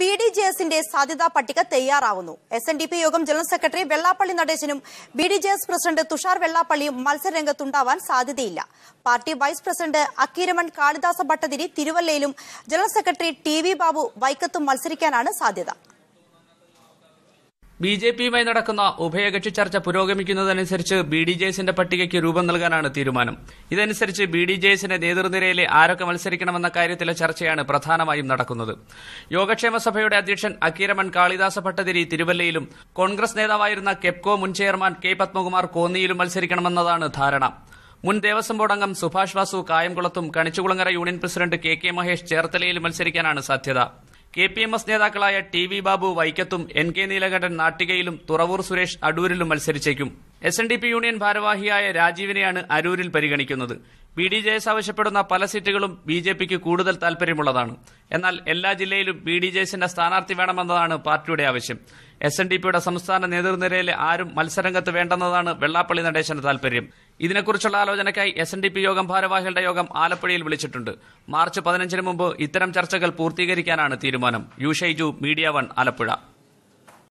B D J എസിന്റെ സാധ്യതാ പട്ടിക തയ്യാറാവുന്നു എസ് എൻ ഡി പി യോഗം ജനറൽ സെക്രട്ടറി വെള്ളാപ്പള്ളി നടേശനും B D J S president Thushar വെള്ളാപ്പള്ളിയും മത്സരരംഗത്തുണ്ടാവാൻ സാധ്യതയില്ല party vice president Akkeeraman Kalidasa Bhattathiri തിരുവല്ലയിലും general secretary T V Babu വൈക്കത്തും മത്സരിക്കാനാണ് സാധ്യത ബി ജെ പിയുമായി നടക്കുന്ന ഉഭയകക്ഷി ചർച്ച പുരോഗമിക്കുന്നതനുസരിച്ച് ബി ഡി ജെ എസിന്റെ പട്ടികയ്ക്ക് രൂപം നൽകാനാണ് തീരുമാനം ഇതനുസരിച്ച് ബി ഡി ജെ എസിന്റെ നേതൃനിരയിലെ ആരൊക്കെ മത്സരിക്കണമെന്ന കാര്യത്തിലെ ചർച്ചയാണ് പ്രധാനമായും നടക്കുന്നത് യോഗക്ഷേമ സഭയുടെ അധ്യക്ഷൻ അക്കീരമൺ കാളിദാസ ഭട്ടതിരി തിരുവല്ലയിലും കോൺഗ്രസ് നേതാവായിരുന്ന കെപ്കോ മുൻ ചെയർമാൻ കെ പത്മകുമാർ കോന്നിയിലും മത്സരിക്കണമെന്നതാണ് ധാരണ മുൻ ദേവസ്വം ബോർഡ് അംഗം സുഭാഷ് വാസു കായംകുളത്തും Kanichukulangara union president K K Mahesh ചേർത്തലയിലും മത്സരിക്കാനാണ് സാധ്യത കെ പി എം എസ് നേതാക്കളായ ടി വി ബാബു വൈക്കത്തും എൻ കെ നീലകണ്ഠൻ നാട്ടികയിലും തുറവൂർ സുരേഷ് അടൂരിലും മത്സരിച്ചേക്കും S N D P union ഭാരവാഹിയായ രാജീവിനെയാണ് അരൂരിൽ പരിഗണിക്കുന്നത് ബി ഡി ജെ എസ് ആവശ്യപ്പെടുന്ന പല സീറ്റുകളും ബി ജെ പിക്ക് കൂടുതൽ താൽപര്യമുള്ളതാണ് എന്നാൽ എല്ലാ ജില്ലയിലും ബി ഡി ജെ എസിന്റെ സ്ഥാനാർത്ഥി വേണമെന്നതാണ് പാർട്ടിയുടെ ആവശ്യം എസ് എൻ ഡി പിയുടെ സംസ്ഥാന നേതൃനിരയിലെ ആരും മത്സരംഗത്ത് വേണ്ടെന്നതാണ് വെള്ളാപ്പള്ളി നടേശന്റെ താൽപര്യം ഇതിനെക്കുറിച്ചുള്ള ആലോചനയ്ക്കായി എസ് എൻ ഡി പി യോഗം ഭാരവാഹികളുടെ യോഗം ആലപ്പുഴയിൽ വിളിച്ചിട്ടുണ്ട് മാർച്ച് പതിനഞ്ചിന് മുമ്പ് ഇത്തരം ചർച്ചകൾ പൂർത്തീകരിക്കാനാണ് തീരുമാനം U Shaiju media one Alappuzha